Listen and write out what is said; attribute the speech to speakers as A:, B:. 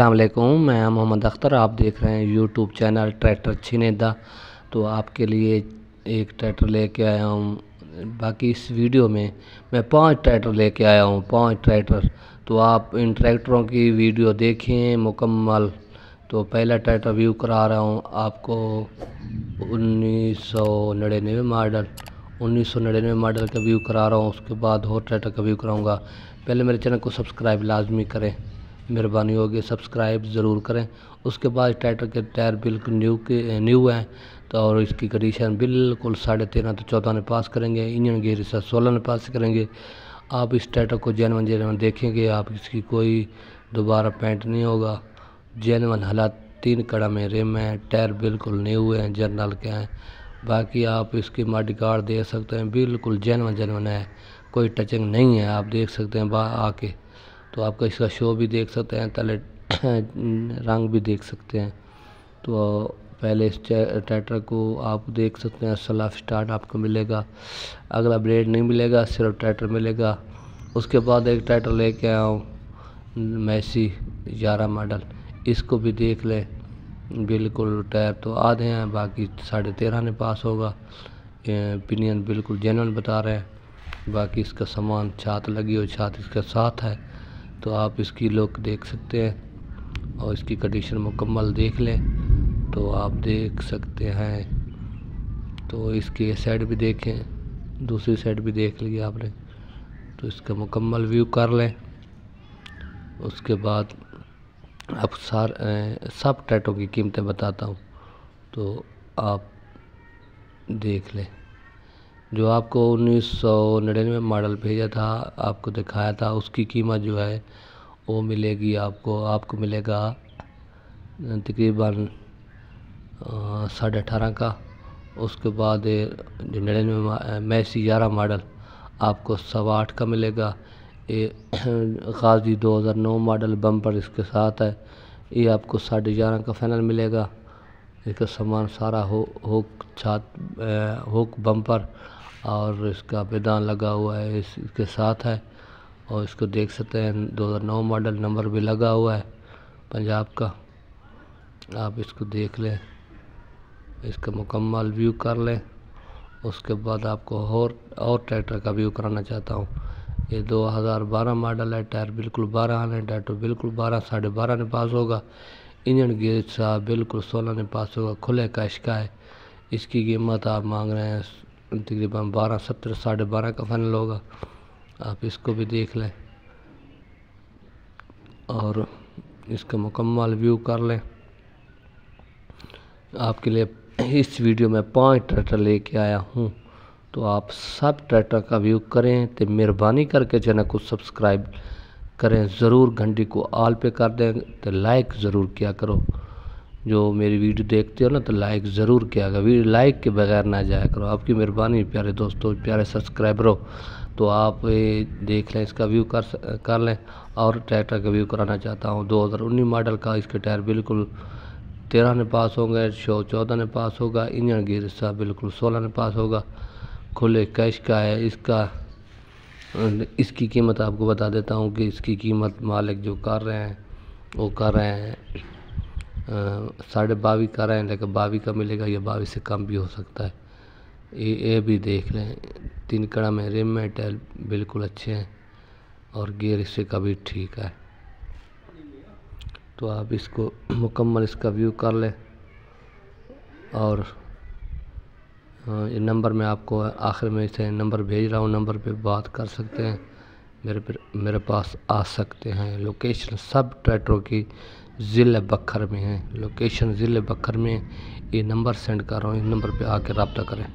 A: असलकुम मैं मोहम्मद अख्तर आप देख रहे हैं यूट्यूब चैनल ट्रैक्टर छिनेदा तो आपके लिए एक ट्रैक्टर लेके आया हूँ बाकी इस वीडियो में मैं पांच ट्रैक्टर लेके आया हूँ पांच ट्रैक्टर तो आप इन ट्रैक्टरों की वीडियो देखें मुकम्मल तो पहला ट्रैक्टर व्यू करा रहा हूँ आपको उन्नीस सौ निन्यानवे मॉडल उन्नीस सौ निन्यानवे मॉडल का व्यू करा रहा हूँ उसके बाद और ट्रैक्टर का व्यू कराऊँगा पहले मेरे चैनल को सब्सक्राइब लाजमी करें मेहरबानी होगी सब्सक्राइब ज़रूर करें उसके बाद ट्रैक्टर के टायर बिल्कुल न्यू के न्यू हैं तो और इसकी कंडीशन बिल्कुल साढ़े तेरह तो चौदह ने पास करेंगे इंजन गेयर इसका सोलह ने पास करेंगे आप इस ट्रैक्टर को जैनवन जैनवन देखेंगे आप इसकी कोई दोबारा पेंट नहीं होगा जैनवन हालात तीन कड़ा में रिम है टायर बिल्कुल न्यू हैं जर्नल के हैं बाकी आप इसकी माडी कार्ड देख सकते हैं बिल्कुल जैनवन जैनवन है कोई टचिंग नहीं है आप देख सकते हैं बा आके तो आप इसका शो भी देख सकते हैं तले रंग भी देख सकते हैं तो पहले इस ट्रैक्टर को आप देख सकते हैं ऑफ स्टार्ट आपको मिलेगा अगला ब्रेड नहीं मिलेगा सिर्फ ट्रैक्टर मिलेगा उसके बाद एक ट्रैक्टर लेके आया हूँ मैसी ग्यारह मॉडल इसको भी देख लें बिल्कुल टायर तो आधे हैं बाकी साढ़े तेरह ने पास होगा पिनियन बिल्कुल जेनवन बता रहे हैं बाकी इसका सामान छात लगी हो छात इसके साथ है तो आप इसकी लुक देख सकते हैं और इसकी कंडीशन मुकम्मल देख लें तो आप देख सकते हैं तो इसके साइड भी देखें दूसरी साइड भी देख ली आपने तो इसका मुकम्मल व्यू कर लें उसके बाद आप सार सब टैटों की कीमतें बताता हूँ तो आप देख लें जो आपको उन्नीस सौ निन्यानवे मॉडल भेजा था आपको दिखाया था उसकी कीमत जो है वो मिलेगी आपको आपको मिलेगा तकरीबन साढ़े अठारह का उसके बाद जो निन्यानवे मैसी ग्यारह मॉडल आपको सवा आठ का मिलेगा ये गाजी 2009 मॉडल बम्पर इसके साथ है ये आपको साढ़े ग्यारह का फाइनल मिलेगा इसका सामान सारा हो होक छात होक बम्पर और इसका बेदान लगा हुआ है इसके साथ है और इसको देख सकते हैं 2009 मॉडल नंबर भी लगा हुआ है पंजाब का आप इसको देख लें इसका मुकम्मल व्यू कर लें उसके बाद आपको और और ट्रैक्टर का व्यू कराना चाहता हूँ ये 2012 मॉडल है टायर बिल्कुल बारह आने ट्रैक्टर बिल्कुल बारह साढ़े बारह ने पास होगा इंजन गेज साहब बिल्कुल सोलह ने पास होगा खुले कश का है इसकी कीमत आप मांग रहे हैं तकरीबन बारह सत्रह साढ़े बारह का फाइनल होगा आप इसको भी देख लें और इसका मुकम्मल व्यू कर लें आपके लिए इस वीडियो में पांच ट्रैक्टर लेके आया हूँ तो आप सब ट्रैक्टर का व्यू करें तो मेहरबानी करके चैनल को सब्सक्राइब करें ज़रूर घंटी को आल पे कर दें तो लाइक ज़रूर किया करो जो मेरी वीडियो देखते हो ना तो लाइक ज़रूर किया करो वीडियो लाइक के बगैर ना जाया करो आपकी मेहरबानी प्यारे दोस्तों प्यारे सब्सक्राइबरों तो आप देख लें इसका व्यू कर कर लें और ट्रैक्टर का व्यू कराना चाहता हूँ 2019 मॉडल का इसके टायर बिल्कुल तेरह ने पास होंगे शो चौदह ने पास होगा इंजन गिर हिस्सा बिल्कुल सोलह ने पास होगा खुले कैश का है इसका इसकी कीमत आपको बता देता हूँ कि इसकी कीमत मालिक जो कर रहे हैं वो कर रहे हैं साढ़े बावी का रहे हैं लेकिन बावी का मिलेगा या बावी से कम भी हो सकता है ये ये भी देख लें तीन कड़ा में रिम में टैल बिल्कुल अच्छे हैं और गियर इससे का भी ठीक है तो आप इसको मुकम्मल इसका व्यू कर लें और ये नंबर मैं आपको आखिर में इसे नंबर भेज रहा हूँ नंबर पे बात कर सकते हैं मेरे मेरे पास आ सकते हैं लोकेशन सब ट्रैक्टरों की ज़िले बखर में है लोकेशन ज़िले बखर में ये नंबर सेंड कर रहा हूँ इस नंबर पे आके रबता करें